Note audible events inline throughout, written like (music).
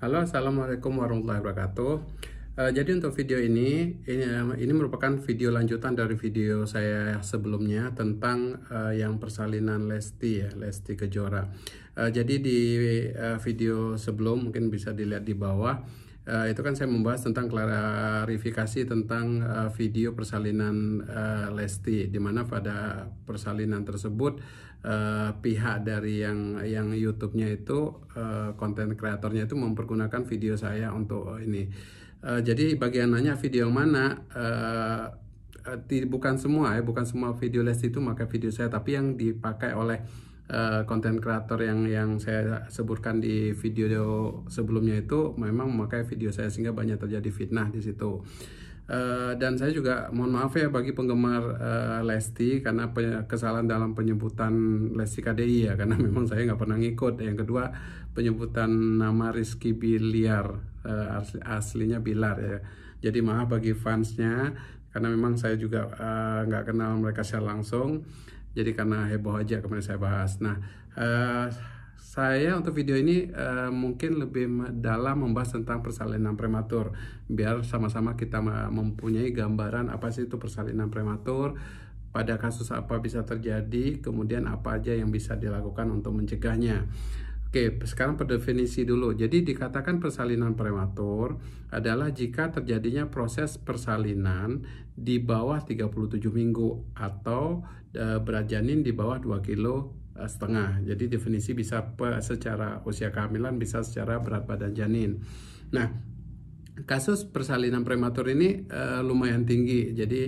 Halo, assalamualaikum warahmatullahi wabarakatuh. Uh, jadi untuk video ini, ini ini merupakan video lanjutan dari video saya sebelumnya tentang uh, yang persalinan Lesti ya, Lesti Kejora. Uh, jadi di uh, video sebelum mungkin bisa dilihat di bawah uh, itu kan saya membahas tentang klarifikasi tentang uh, video persalinan uh, Lesti di mana pada persalinan tersebut uh, pihak dari yang yang YouTube-nya itu konten uh, kreatornya itu mempergunakan video saya untuk ini. Uh, jadi bagian nanya video mana uh, bukan semua ya, bukan semua video Lesti itu maka video saya tapi yang dipakai oleh Eh, konten uh, kreator yang yang saya sebutkan di video sebelumnya itu memang memakai video saya sehingga banyak terjadi fitnah di situ. Uh, dan saya juga mohon maaf ya bagi penggemar uh, Lesti karena kesalahan dalam penyebutan Lesti KDI ya karena (laughs) memang saya nggak pernah ngikut. Yang kedua penyebutan nama Rizky Biliar uh, asli, aslinya Bilar ya. Jadi maaf bagi fansnya karena memang saya juga nggak uh, kenal mereka secara langsung jadi karena heboh aja kemarin saya bahas. Nah, uh, saya untuk video ini uh, mungkin lebih dalam membahas tentang persalinan prematur biar sama-sama kita mempunyai gambaran apa sih itu persalinan prematur pada kasus apa bisa terjadi kemudian apa aja yang bisa dilakukan untuk mencegahnya Oke, sekarang per definisi dulu. Jadi dikatakan persalinan prematur adalah jika terjadinya proses persalinan di bawah 37 minggu atau e, eh, berat janin di bawah 2 kilo eh, setengah. Jadi definisi bisa secara usia kehamilan bisa secara berat badan janin. Nah, kasus persalinan prematur ini e, lumayan tinggi. Jadi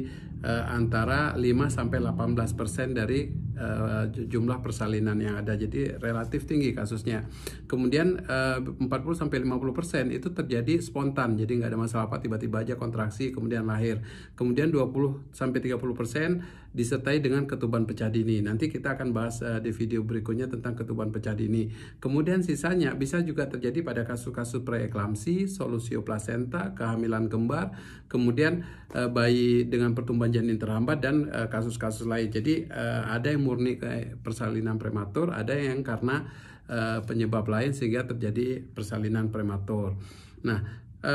e, antara 5 sampai 18% dari uh, jumlah persalinan yang ada jadi relatif tinggi kasusnya kemudian eh, uh, 40 sampai 50 persen itu terjadi spontan jadi nggak ada masalah apa tiba-tiba aja kontraksi kemudian lahir kemudian 20 sampai 30 persen disertai dengan ketuban pecah dini nanti kita akan bahas uh, di video berikutnya tentang ketuban pecah dini kemudian sisanya bisa juga terjadi pada kasus-kasus preeklamsi solusio placenta kehamilan kembar kemudian uh, bayi dengan pertumbuhan janin terhambat dan kasus-kasus uh, lain jadi uh, ada yang murni persalinan prematur, ada yang karena e, penyebab lain sehingga terjadi persalinan prematur. Nah, e,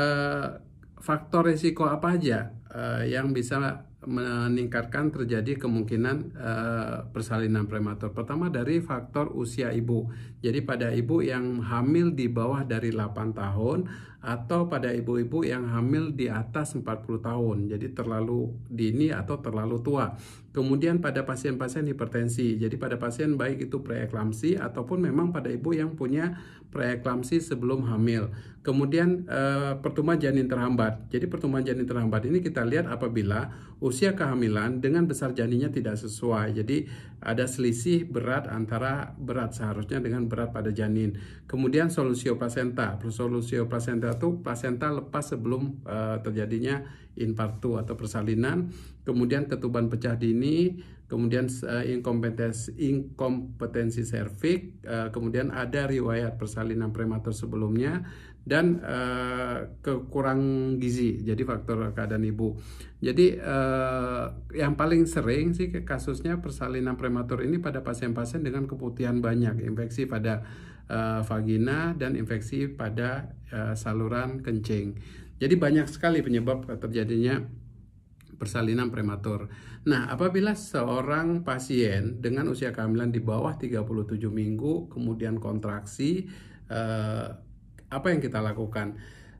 faktor risiko apa aja e, yang bisa meningkatkan terjadi kemungkinan uh, persalinan prematur. Pertama dari faktor usia ibu. Jadi pada ibu yang hamil di bawah dari 8 tahun atau pada ibu-ibu yang hamil di atas 40 tahun. Jadi terlalu dini atau terlalu tua. Kemudian pada pasien-pasien hipertensi. Jadi pada pasien baik itu preeklamsi ataupun memang pada ibu yang punya preeklamsi sebelum hamil. Kemudian uh, pertumbuhan janin terhambat. Jadi pertumbuhan janin terhambat ini kita lihat apabila usia usia kehamilan dengan besar janinnya tidak sesuai. Jadi ada selisih berat antara berat seharusnya dengan berat pada janin. Kemudian solusio placenta. Solusio placenta itu placenta lepas sebelum uh, terjadinya infartu atau persalinan. Kemudian ketuban pecah dini kemudian uh, inkompetensi inkompetensi serviks, uh, eh, kemudian ada riwayat persalinan prematur sebelumnya dan uh, kekurang gizi. Jadi faktor keadaan ibu. Jadi uh, yang paling sering sih kasusnya persalinan prematur ini pada pasien-pasien dengan keputihan banyak, infeksi pada uh, vagina dan infeksi pada uh, saluran kencing. Jadi banyak sekali penyebab terjadinya persalinan prematur. Nah, apabila seorang pasien dengan usia kehamilan di bawah 37 minggu kemudian kontraksi eh, apa yang kita lakukan?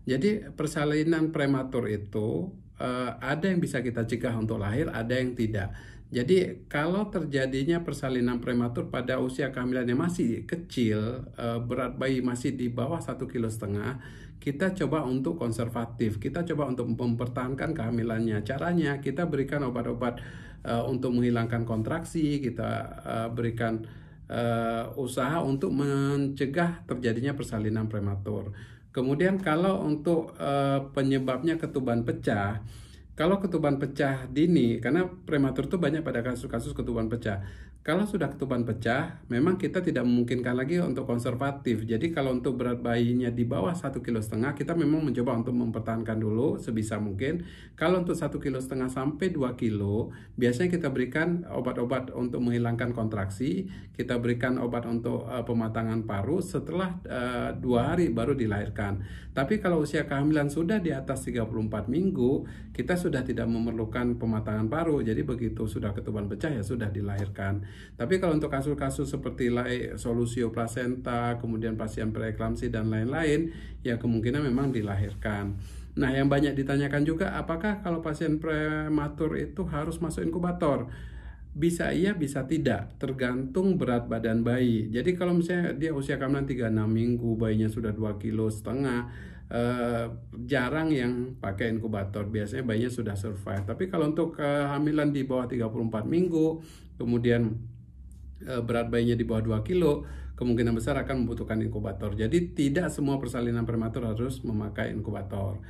Jadi persalinan prematur itu eh, ada yang bisa kita cegah untuk lahir, ada yang tidak. Jadi kalau terjadinya persalinan prematur pada usia kehamilannya masih kecil, eh, berat bayi masih di bawah satu kilo setengah, kita coba untuk konservatif, kita coba untuk mempertahankan kehamilannya. Caranya kita berikan obat-obat eh, untuk menghilangkan kontraksi, kita eh, berikan usaha untuk mencegah terjadinya persalinan prematur. Kemudian kalau untuk penyebabnya ketuban pecah, kalau ketuban pecah dini, karena prematur itu banyak pada kasus-kasus ketuban pecah. Kalau sudah ketuban pecah, memang kita tidak memungkinkan lagi untuk konservatif. Jadi kalau untuk berat bayinya di bawah satu kilo setengah, kita memang mencoba untuk mempertahankan dulu sebisa mungkin. Kalau untuk satu kilo setengah sampai 2 kilo, biasanya kita berikan obat-obat untuk menghilangkan kontraksi, kita berikan obat untuk uh, pematangan paru setelah uh, dua hari baru dilahirkan. Tapi kalau usia kehamilan sudah di atas 34 minggu, kita sudah sudah tidak memerlukan pematangan paru. Jadi begitu sudah ketuban pecah ya sudah dilahirkan. Tapi kalau untuk kasus-kasus seperti solusio placenta, kemudian pasien preeklamsi dan lain-lain, ya kemungkinan memang dilahirkan. Nah, yang banyak ditanyakan juga apakah kalau pasien prematur itu harus masuk inkubator? bisa iya bisa tidak tergantung berat badan bayi jadi kalau misalnya dia usia kehamilan 36 minggu bayinya sudah 2 kilo setengah Eh, jarang yang pakai inkubator biasanya bayinya sudah survive tapi kalau untuk kehamilan eh, di bawah 34 minggu kemudian eh, berat bayinya di bawah 2 kilo kemungkinan besar akan membutuhkan inkubator jadi tidak semua persalinan prematur harus memakai inkubator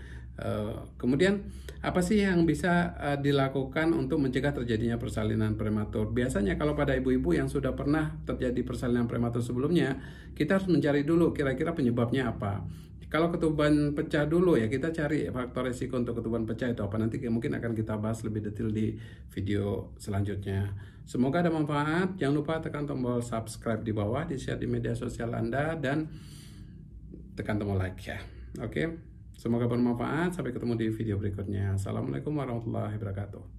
kemudian apa sih yang bisa dilakukan untuk mencegah terjadinya persalinan prematur? Biasanya kalau pada ibu-ibu yang sudah pernah terjadi persalinan prematur sebelumnya, kita harus mencari dulu kira-kira penyebabnya apa. Kalau ketuban pecah dulu ya, kita cari faktor resiko untuk ketuban pecah itu apa. Nanti mungkin akan kita bahas lebih detail di video selanjutnya. Semoga ada manfaat. Jangan lupa tekan tombol subscribe di bawah, di-share di media sosial Anda, dan tekan tombol like ya. Oke, semoga bermanfaat. Sampai ketemu di video berikutnya. Assalamualaikum warahmatullahi wabarakatuh.